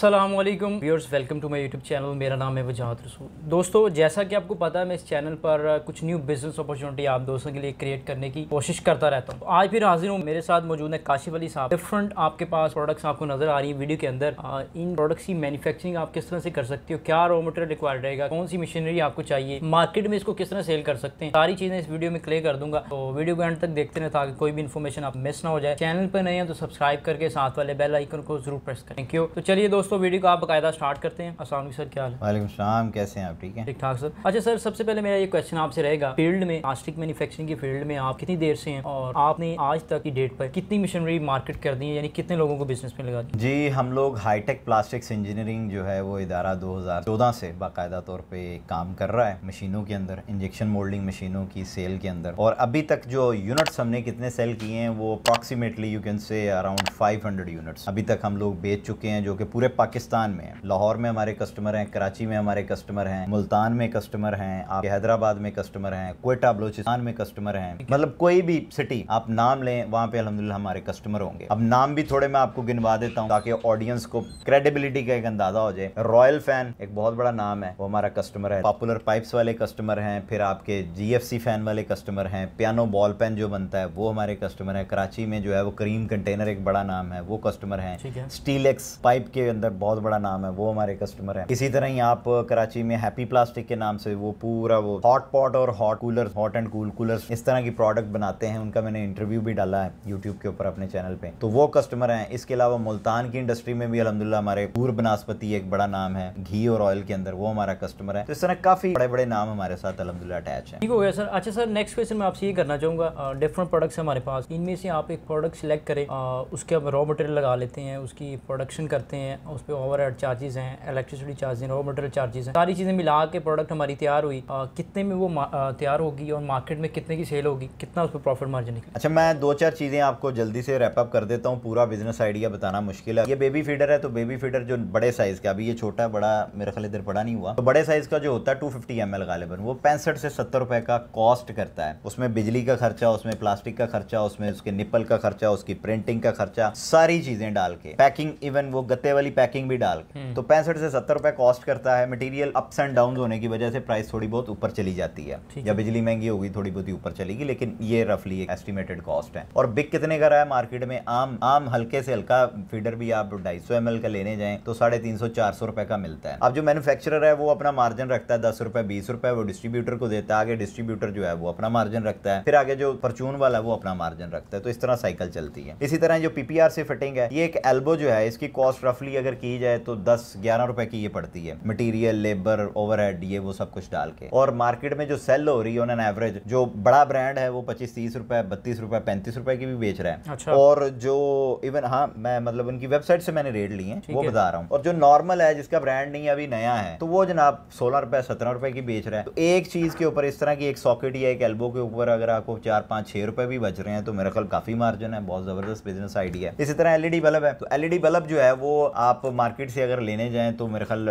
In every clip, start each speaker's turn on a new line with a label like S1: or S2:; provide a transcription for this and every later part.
S1: Aslam viewers welcome to my YouTube channel मेरा नाम है वजाहत रसूल दोस्तों जैसा कि आपको पता है मैं इस चैनल पर कुछ न्यू बिजनेस अपॉर्चुनिटी आप दोस्तों के लिए क्रिएट करने की कोशिश करता रहता हूँ आज फिर हाजिर हूँ मेरे साथ मौजूद है काशिफ अली साहब डिफरेंट आपके पास प्रोडक्ट्स आपको नजर आ रही है वीडियो के अंदर आ, इन प्रोडक्ट्स की मैन्युफैक्चरिंग आप किस तरह से कर सकते हो क्या रॉ मटेरियल रिक्वायर्ड रहेगा कौन सी मशीनरी आपको चाहिए मार्केट में इसको किस तरह सेल कर सकते हैं सारी चीज़ें इस वीडियो में क्लियर कर दूंगा तो वीडियो को एंड तक देखते रहे ताकि कोई भी इन्फॉर्मेशन आप मिस ना हो जाए चैनल पर नहीं है तो सब्सक्राइब करके साथ वाले बेल आइकन को जरूर प्रेस करें थैंक यू तो चलिए दोस्तों दोस्तों वीडियो को आप बकायदा स्टार्ट करते हैं असल सर क्या है
S2: वाले कैसे हैं आप ठीक है
S1: ठीक ठाक सर अच्छा सर सबसे पहले मेरा ये क्वेश्चन आपसे रहेगा फील्ड में प्लास्टिक मैन्युफैक्चरिंग की फील्ड में आप कितनी देर से हैं और आपने आज तक की डेट पर कितनी मशीनरी मार्केट कर दी है यानी कितने लोगों को बिजनेस में लगा दी
S2: जी हम लोग हाईटेक प्लास्टिक्स इंजीनियरिंग जो है वो इदारा दो से बाकायदा तौर पर काम कर रहा है मशीनों के अंदर इंजेक्शन मोल्डिंग मशीनों की सेल के अंदर और अभी तक जो यूनिट्स हमने कितने सेल किए हैं वो approximately you can say around five units अभी तक हम लोग बेच चुके हैं जो कि पूरे पाकिस्तान में लाहौर में हमारे कस्टमर हैं कराची में हमारे कस्टमर हैं मुल्तान में कस्टमर हैं आप हैदराबाद में कस्टमर हैं कोयटा बलोचिस्तान में कस्टमर हैं मतलब कोई भी सिटी आप नाम लें वहाँ पे अलहमदिल्ला हमारे कस्टमर होंगे अब नाम भी थोड़े मैं आपको गिनवा देता हूँ ताकि ऑडियंस को क्रेडिबिलिटी का एक अंदाजा हो जाए रॉयल फैन एक बहुत बड़ा नाम है वो हमारा कस्टमर है पॉपुलर पाइप्स वाले कस्टमर हैं फिर आपके जी फैन वाले कस्टमर हैं पियानो बॉल पेन जो बनता है वो हमारे कस्टमर है कराची में जो है वो क्रीम कंटेनर एक बड़ा नाम है वो कस्टमर है स्टील एक्स पाइप के अंदर अंदर बहुत बड़ा नाम है वो हमारे कस्टमर है इसी तरह ही आप कराची में हैप्पी प्लास्टिक के नाम से वो पूरा वो हॉट पॉट और hot cooler hot and cool cooler इस तरह की प्रोडक्ट बनाते हैं उनका मैंने इंटरव्यू भी डाला है यूट्यूब के ऊपर अपने चैनल पे तो वो कस्टमर है इसके अलावा मुल्तान की इंडस्ट्री में भी अलहमदुल्ला हमारे पूर्व बनास्पति एक बड़ा नाम है घी और ऑयल के अंदर वो हमारा कस्टमर है तो इस तरह काफी बड़े बड़े नाम हमारे साथ अलहमदुल्ला अटैच है
S1: सर अच्छा सर नेक्स्ट क्वेश्चन मैं आपसे ये करना चाहूंगा डिफरेंट प्रोडक्ट्स हमारे पास इनमें से आप एक प्रोडक्ट सेलेक्ट करें उसके आप रॉ मटेरियल लगा लेते हैं उसकी प्रोडक्शन करते हैं उस पर ओवर हेड चार्जेस हैं इलेक्ट्रिसिटी चार्जेस हैं रॉ मटेरियल चार्जेस हैं सारी चीज़ें मिला के प्रोडक्ट हमारी तैयार हुई आ, कितने में वो तैयार होगी और मार्केट में कितने की सेल होगी कितना उस पर प्रॉफिट मार्जिन निकले
S2: अच्छा मैं दो चार चीज़ें आपको जल्दी से रैपअप कर देता हूँ पूरा बिजनेस आइडिया बताना मुश्किल है ये बेबी फीडर है तो बेबी फीडर जो बड़े साइज़ का अभी ये छोटा बड़ा मेरे खाली इधर बड़ा नहीं हुआ तो बड़े साइज़ का जो होता है टू फिफ्टी एम एल गालिबन वो पैंसठ से सत्तर रुपये का कॉस्ट करता है उसमें बिजली का खर्चा उसमें प्लास्टिक का खर्चा उसमें उसके निप्पल का खर्चा उसकी प्रिंटिंग का खर्चा सारी चीज़ें डाल के पैकिंग इवन वो गत्ते वाली पैकिंग पैकिंग भी डाल के हम्म। तो पैंसठ से सत्तर रुपए कॉस्ट करता है मटेरियल अप्स एंड डाउन होने की वजह से प्राइस थोड़ी बहुत ऊपर चली जाती है या बिजली महंगी होगी थोड़ी बहुत ही ऊपर चलेगी लेकिन ये रफली एस्टिमेटेड कॉस्ट है और बिक कितने का रहा है मार्केट में आम आम हल्के से हल्का फीडर भी आप ढाई सौ का लेने जाए तो साढ़े तीन सौ रुपए का मिलता है अब जो मैनुफेक्चर है वो अपना मार्जिन रखता है दस रुपए बीस रुपए वो डिस्ट्रीब्यूटर को देता है आगे डिस्ट्रीब्यूटर जो है वो अपना मार्जिन रखता है फिर आगे जो परचून वाला है वो अपना मार्जिन रखता है तो इस तरह साइकिल चलती है इसी तरह जो पीपीआर से फिटिंग है ये एक एल्बो जो है इसकी कॉस्ट रफली अगर की जाए तो दस ग्यारह रुपए की ये पड़ती है मटेरियल लेबर ओवरहेड ये वो सब कुछ डाल के और मार्केट में जो सेल हो रही है ऑन एन एवरेज जो बड़ा ब्रांड है वो पच्चीस तीस रुपए बत्तीस रुपए पैंतीस रुपए की भी बेच रहे हैं अच्छा। और जो इवन हाँ मैं मतलब उनकी वेबसाइट से मैंने रेट ली है वो बता रहा हूँ और जो नॉर्मल है जिसका ब्रांड नहीं है अभी नया है तो वो जनाब सोलह रुपए सत्रह रुपए की बेच रहे हैं तो एक चीज के ऊपर इस तरह की एक सॉकेट या एक एल्बो के ऊपर अगर आपको चार पांच छह रुपए भी बच रहे हैं तो मेरा ख्याल काफी मार्जिन है बहुत जबरदस्त बिजनेस आइडिया है इसी तरह एलईडी बल्ब है तो एलईडी बल्ब जो है वो आप आपको मार्केट से अगर लेने जाएं तो मेरे ख्याल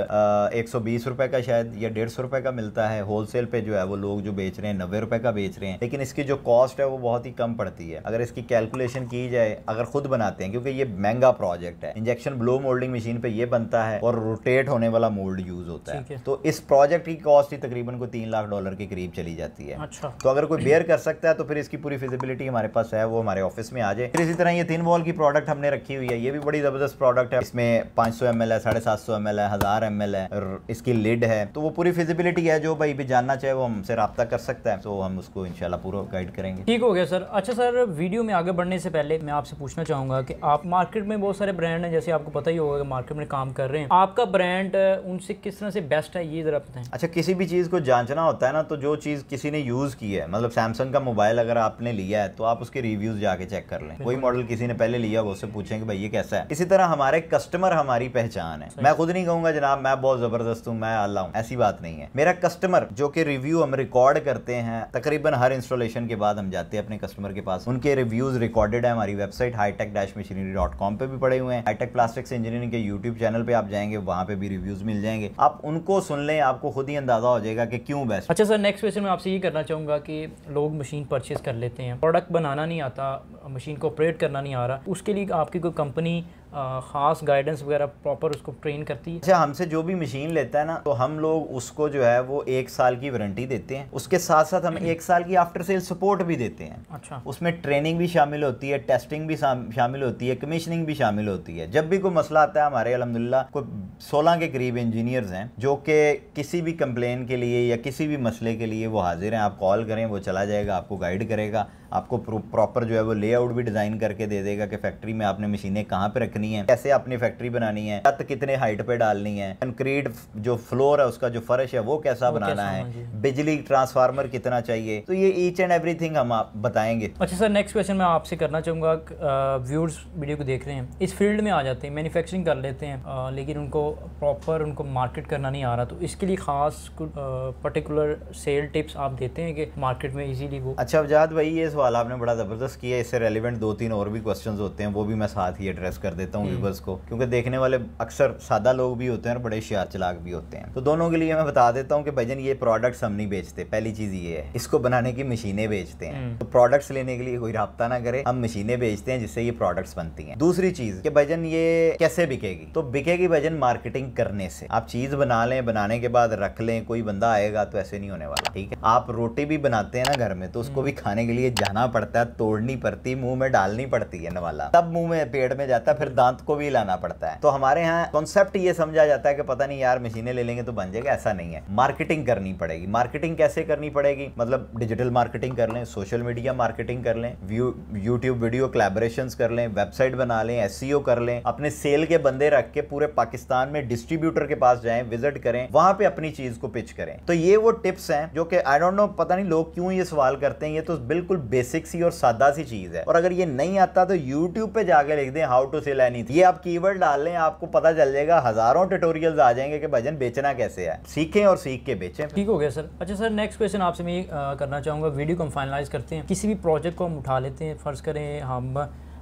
S2: एक सौ का शायद या डेढ़ सौ का मिलता है होलसेल पे जो है वो लोग जो बेच रहे हैं नब्बे रुपए का बेच रहे हैं लेकिन इसकी जो कॉस्ट है वो बहुत ही कम पड़ती है अगर इसकी कैलकुलेशन की जाए अगर खुद बनाते हैं क्योंकि ये महंगा प्रोजेक्ट है इंजेक्शन ब्लो मोल्डिंग मशीन पे ये बनता है और रोटेट होने वाला मोल्ड यूज होता है।, है तो इस प्रोजेक्ट की कॉस्ट ही तकरीबन को तीन लाख डॉलर के करीब चली जाती है अच्छा तो अगर कोई बेयर कर सकता है तो फिर इसकी पूरी फिजिबिलिटी हमारे पास है वो हमारे ऑफिस में आ जाए फिर इसी तरह ये तीन वॉल की प्रोडक्ट हमने रखी हुई है ये भी बड़ी जबरदस्त प्रोडक्ट है इसमें पांच सौ एम एल है साढ़े सात सौ एम एल है हज़ार एम एल है इसकी लिड है तो वो पूरी फिजिबिलिटी है जो भाई भी जानना चाहे वो हमसे रब्ता कर सकता है तो हम उसको इनशाला पूरा गाइड करेंगे ठीक
S1: हो गया सर अच्छा सर वीडियो में आगे बढ़ने से पहले मैं आपसे पूछना चाहूंगा कि आप मार्केट में बहुत सारे ब्रांड हैं जैसे आपको पता ही होगा कि मार्केट में काम कर रहे हैं आपका ब्रांड उनसे किस तरह से बेस्ट है ये ज़रा पता है
S2: अच्छा किसी भी चीज़ को जांचना होता है ना तो जो चीज़ किसी ने यूज़ की है मतलब सैमसंग का मोबाइल अगर आपने लिया है तो आप उसके रिव्यूज़ जाके चेक कर लें कोई मॉडल किसी ने पहले लिया वो उससे पूछेंगे भाई ये कैसा है इसी तरह हमारे कस्टमर हम हमारी पहचान है मैं खुद नहीं कहूंगा जनाब मैं बहुत जबरदस्त हूँ मैं अल्लाह हूँ ऐसी बात नहीं है मेरा कस्टमर जो कि रिव्यू हम रिकॉर्ड करते हैं तकरीबन हर इंस्टॉलेशन के बाद हम जाते हैं अपने कस्टमर के पास उनके रिव्यूज रिकॉर्डेड है हमारी website hitech dash machinery dot com पे भी पड़े हुए हैं हाईटेक प्लास्टिक्स इंजीनियरिंग के यूट्यूब चैनल पे आप जाएंगे वहाँ पे भी रिव्यूज मिल जाएंगे आप उनको सुन लें आपको खुद ही अंदाजा हो जाएगा कि क्यों बेस्ट अच्छा
S1: सर नेक्स्ट क्वेश्चन में आपसे ये करना चाहूंगा कि लोग मशीन परचेज कर लेते हैं प्रोडक्ट बनाना नहीं आता मशीन को ऑपरेट करना नहीं आ रहा उसके लिए आपकी कोई कंपनी ख़ास गाइडेंस वगैरह प्रॉपर उसको ट्रेन करती है अच्छा
S2: हमसे जो भी मशीन लेता है ना तो हम लोग उसको जो है वो एक साल की वारंटी देते हैं उसके साथ साथ हम एक साल की आफ्टर सेल सपोर्ट भी देते हैं अच्छा उसमें ट्रेनिंग भी शामिल होती है टेस्टिंग भी शामिल होती है कमीशनिंग भी शामिल होती है जब भी कोई मसला आता है हमारे अलहमदिल्ला कोई सोलह के करीब इंजीनियर्स हैं जो कि किसी भी कंप्लेन के लिए या किसी भी मसले के लिए वो हाजिर हैं आप कॉल करें वो चला जाएगा आपको गाइड करेगा आपको प्रॉपर जो है वो लेआउट भी डिज़ाइन करके दे देगा कि फैक्ट्री में आपने मशीनें कहाँ पर रखनी देनी है कैसे अपनी फैक्ट्री बनानी है छत कितने हाइट पे डालनी है कंक्रीट जो फ्लोर है उसका जो फर्श है वो कैसा वो बनाना कैसा है बिजली ट्रांसफार्मर कितना चाहिए तो ये ईच एंड एवरी हम आप बताएंगे
S1: अच्छा सर नेक्स्ट क्वेश्चन मैं आपसे करना चाहूंगा व्यूर्स वीडियो को देख रहे हैं इस फील्ड में आ जाते हैं मैन्युफैक्चरिंग कर लेते हैं लेकिन उनको प्रॉपर उनको मार्केट करना नहीं आ रहा तो इसके लिए खास पर्टिकुलर सेल टिप्स आप देते हैं कि मार्केट में इजीली वो
S2: अच्छा अवजाद भाई ये सवाल आपने बड़ा ज़बरदस्त किया इससे रेलिवेंट दो तीन और भी क्वेश्चन होते हैं वो भी मैं साथ ही एड्रेस कर देता देता हूँ व्यूवर्स हम्म। को क्योंकि देखने वाले अक्सर सादा लोग भी होते हैं और बड़े शार चलाक भी होते हैं तो दोनों के लिए मैं बता देता हूँ कि भाईजन ये प्रोडक्ट्स हम नहीं बेचते पहली चीज़ ये है इसको बनाने की मशीनें बेचते हैं हम्म। तो प्रोडक्ट्स लेने के लिए कोई रबता ना करे हम मशीनें बेचते हैं जिससे ये प्रोडक्ट्स बनती है दूसरी चीज़ कि भजन ये कैसे बिकेगी तो बिकेगी भजन मार्केटिंग करने से आप चीज़ बना लें बनाने के बाद रख लें कोई बंदा आएगा तो ऐसे नहीं होने वाला ठीक है आप रोटी भी बनाते हैं ना घर में तो उसको भी हम्म। खाने के लिए जाना पड़ता है तोड़नी पड़ती मुंह में डालनी पड़ती है नवाला तब मुंह में पेड़ में जाता फिर दांत को भी लाना पड़ता है तो हमारे यहाँ कॉन्सेप्ट ये समझा जाता है कि पता नहीं यार मशीनें ले लेंगे तो बन जाएगा ऐसा नहीं है मार्केटिंग करनी पड़ेगी मार्केटिंग कैसे करनी पड़ेगी मतलब डिजिटल मार्केटिंग कर लें सोशल मीडिया मार्केटिंग कर लें यूट्यूब वीडियो कोलेबोरेशन कर लें वेबसाइट बना लें एस e कर लें अपने सेल के बंदे रख के पूरे पाकिस्तान में डिस्ट्रीब्यूटर के पास जाए विजिट करें वहां पर अपनी चीज को पिच करें तो ये वो टिप्स हैं जो कि आई डोंट नो पता नहीं लोग क्यों ये सवाल करते हैं ये तो बिल्कुल बेसिक सी और सादा सी चीज है और अगर ये नहीं आता तो यूट्यूब पे जाके लिख दें हाउ टू सेल आया नहीं था ये आप कीवर्ड डाल लें आपको पता चल जाएगा हज़ारों ट्यूटोरियल्स आ जाएंगे कि भजन बेचना कैसे है सीखें और सीख के बेचें
S1: ठीक हो गया सर अच्छा सर नेक्स्ट क्वेश्चन आपसे मैं करना चाहूंगा वीडियो को हम फाइनलाइज करते हैं किसी भी प्रोजेक्ट को हम उठा लेते हैं फ़र्ज़ करें हम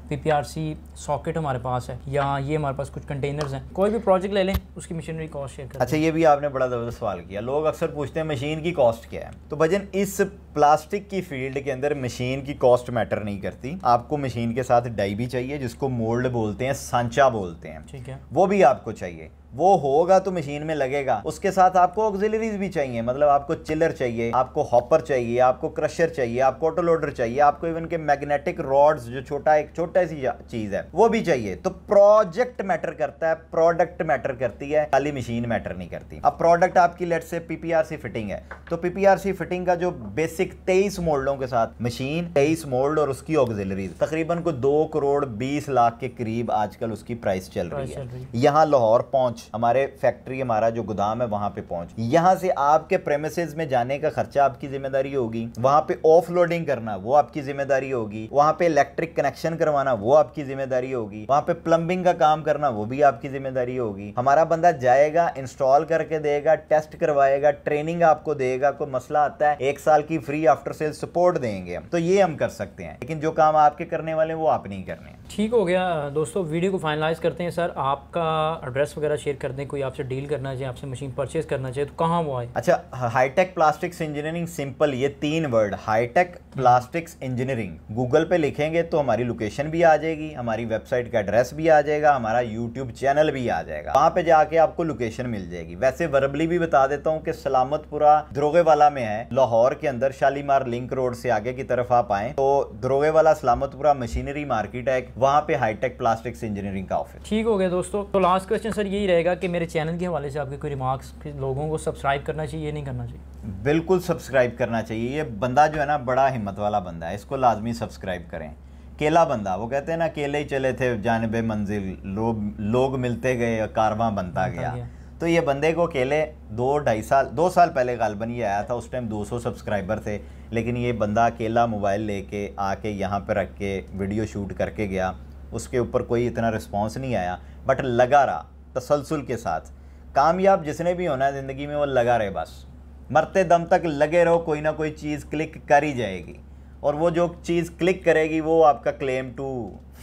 S1: पीपीआरसी सॉकेट हमारे पास है या ये हमारे पास कुछ कंटेनर्स हैं कोई भी प्रोजेक्ट ले लें उसकी मशीनरी कॉस्ट शेयर अच्छा
S2: ये भी आपने बड़ा ज़बरदस्त सवाल किया लोग अक्सर पूछते हैं मशीन की कॉस्ट क्या है तो भजन इस प्लास्टिक की फील्ड के अंदर मशीन की कॉस्ट मैटर नहीं करती आपको मशीन के साथ डाई भी चाहिए जिसको मोल्ड बोलते हैं सांचा बोलते हैं ठीक है वो भी आपको चाहिए वो होगा तो मशीन में लगेगा उसके साथ आपको ऑक्सिलरीज भी चाहिए मतलब आपको चिलर चाहिए आपको हॉपर चाहिए आपको क्रशर चाहिए आपको ऑटो लोडर चाहिए आपको इवन के मैग्नेटिक रॉड्स जो छोटा एक छोटा सी चीज है वो भी चाहिए तो प्रोजेक्ट मैटर करता है प्रोडक्ट मैटर करती है खाली मशीन मैटर नहीं करती अब प्रोडक्ट आपकी लेट से पीपीआरसी फिटिंग है तो पीपीआरसी फिटिंग का जो बेसिक तेईस मोल्डों के साथ मशीन तेईस मोल्ड और उसकी ऑक्सिलरीज तकरीबन को दो करोड़ बीस लाख के करीब आजकल उसकी प्राइस चल रही है यहाँ लाहौर पहुंच हमारे फैक्ट्री हमारा जो गोदाम है वहां पे पहुंच यहाँ से आपके प्रेमिसेज में जाने का खर्चा आपकी जिम्मेदारी होगी वहां पे लोडिंग करना वो आपकी जिम्मेदारी होगी वहां पे इलेक्ट्रिक कनेक्शन करवाना वो आपकी जिम्मेदारी होगी वहां पे प्लम्बिंग का काम करना वो भी आपकी जिम्मेदारी होगी हमारा बंदा जाएगा इंस्टॉल करके देगा टेस्ट करवाएगा ट्रेनिंग आपको देगा कोई मसला आता है एक साल की फ्री आफ्टर सेल सपोर्ट देंगे तो ये हम कर सकते हैं लेकिन जो काम आपके करने वाले वो आप नहीं करने
S1: ठीक हो गया दोस्तों वीडियो को फाइनलाइज करते हैं सर आपका एड्रेस वगैरह शेयर शेयर कर दें कोई आपसे डील करना चाहिए आपसे मशीन परचेज करना चाहिए तो कहाँ वो आए
S2: अच्छा हाईटेक प्लास्टिक्स इंजीनियरिंग सिंपल ये तीन word Hitech Plastics Engineering Google पे लिखेंगे तो हमारी लोकेशन भी आ जाएगी हमारी वेबसाइट का एड्रेस भी आ जाएगा हमारा यूट्यूब चैनल भी आ जाएगा वहाँ पे जाके आपको लोकेशन मिल जाएगी वैसे वर्बली भी बता देता हूँ कि सलामतपुरा द्रोगेवाला में है लाहौर के अंदर शालीमार लिंक रोड से आगे की तरफ आप आए तो द्रोगेवाला सलामतपुरा मशीनरी मार्केट है वहाँ पे हाईटेक प्लास्टिक्स इंजीनियरिंग का ऑफिस
S1: ठीक हो गया दोस्तों तो लास्ट क्वेश्चन सर यही रहेगा रहेगा कि मेरे चैनल के हवाले से आपके कोई रिमार्क्स लोगों को सब्सक्राइब करना चाहिए नहीं करना चाहिए
S2: बिल्कुल सब्सक्राइब करना चाहिए ये बंदा जो है ना बड़ा हिम्मत वाला बंदा है इसको लाजमी सब्सक्राइब करें केला बंदा वो कहते हैं ना अकेले ही चले थे जानब मंजिल लोग लोग मिलते गए कारवा बनता गया।, गया तो ये बंदे को अकेले दो ढाई साल दो साल पहले गालबन ये आया था उस टाइम 200 सब्सक्राइबर थे लेकिन ये बंदा अकेला मोबाइल लेके आके यहाँ पर रख के वीडियो शूट करके गया उसके ऊपर कोई इतना रिस्पॉन्स नहीं आया बट लगा रहा तसलसल के साथ कामयाब जिसने भी होना है ज़िंदगी में वो लगा रहे बस मरते दम तक लगे रहो कोई ना कोई चीज़ क्लिक कर ही जाएगी और वो जो चीज़ क्लिक करेगी वो आपका क्लेम टू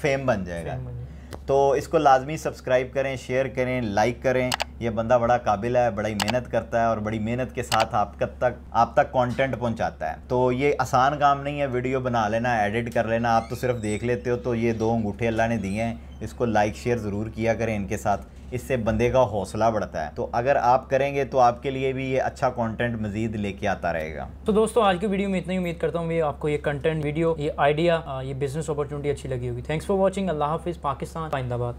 S2: फेम बन जाएगा तो इसको लाजमी सब्सक्राइब करें शेयर करें लाइक करें यह बंदा बड़ा काबिल है बड़ी मेहनत करता है और बड़ी मेहनत के साथ कब तक आप तक कंटेंट पहुंचाता है तो ये आसान काम नहीं है वीडियो बना लेना एडिट कर लेना आप तो सिर्फ देख लेते हो तो ये दो अंगूठे अल्लाह ने दिए हैं इसको लाइक शेयर ज़रूर किया करें इनके साथ इससे बंदे का हौसला बढ़ता है तो अगर आप करेंगे तो आपके लिए भी ये अच्छा कंटेंट मजीद लेके आता रहेगा
S1: तो दोस्तों आज की वीडियो में इतनी उम्मीद करता हूँ आपको ये कंटेंट वीडियो ये आइडिया ये बिजनेस अपॉर्चुनिटी अच्छी लगी होगी थैंक्स फॉर वॉचिंग अल्लाह हाफिज़ पाकिस्तान आइंदाबाद